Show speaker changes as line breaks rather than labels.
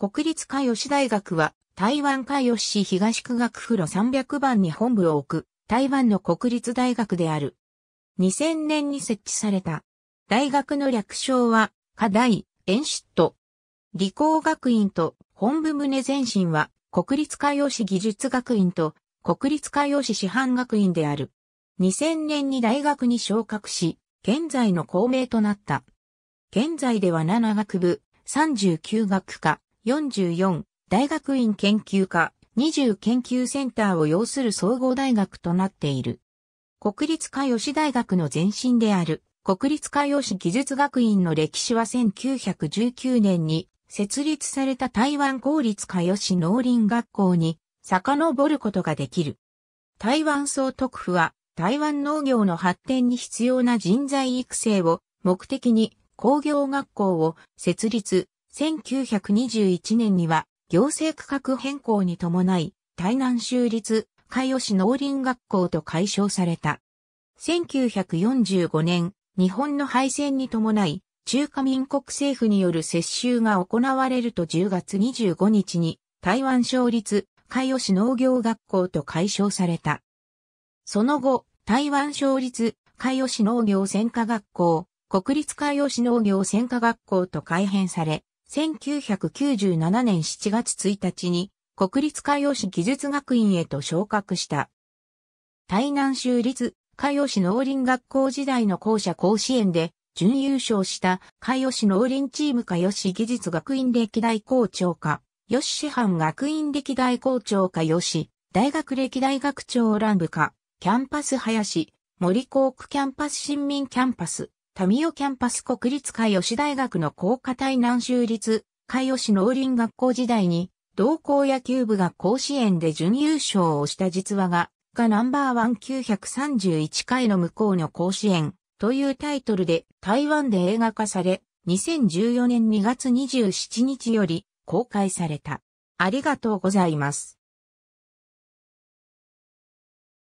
国立海吉大学は、台湾海吉市東区学府路300番に本部を置く、台湾の国立大学である。2000年に設置された。大学の略称は、課題、演出と。理工学院と本部棟前身は、国立海吉技術学院と国立海吉師範学院である。2000年に大学に昇格し、現在の校名となった。現在では7学部、39学科、44、大学院研究科、20研究センターを要する総合大学となっている。国立科吉大学の前身である、国立科吉技術学院の歴史は1919年に設立された台湾公立科吉農林学校に遡ることができる。台湾総督府は台湾農業の発展に必要な人材育成を目的に工業学校を設立、1921年には行政区画変更に伴い、台南州立、海尾市農林学校と解消された。1945年、日本の敗戦に伴い、中華民国政府による接収が行われると10月25日に、台湾省立、海尾市農業学校と解消された。その後、台湾省立、海尾市農業専科学校、国立海尾市農業専科学校と改編され、1997年7月1日に国立海洋市技術学院へと昇格した。台南州立海洋市農林学校時代の校舎甲子園で準優勝した海洋市農林チーム海洋市技術学院歴代校長か、吉市範学院歴代校長か吉、大学歴代学長乱部か、キャンパス林、森校区キャンパス新民キャンパス、タミオキャンパス国立海吉大学の高科台南州立海吉農林学校時代に、同校野球部が甲子園で準優勝をした実話が、がナンバーワン931回の向こうの甲子園というタイトルで台湾で映画化され、2014年2月27日より公開された。ありがとうございます。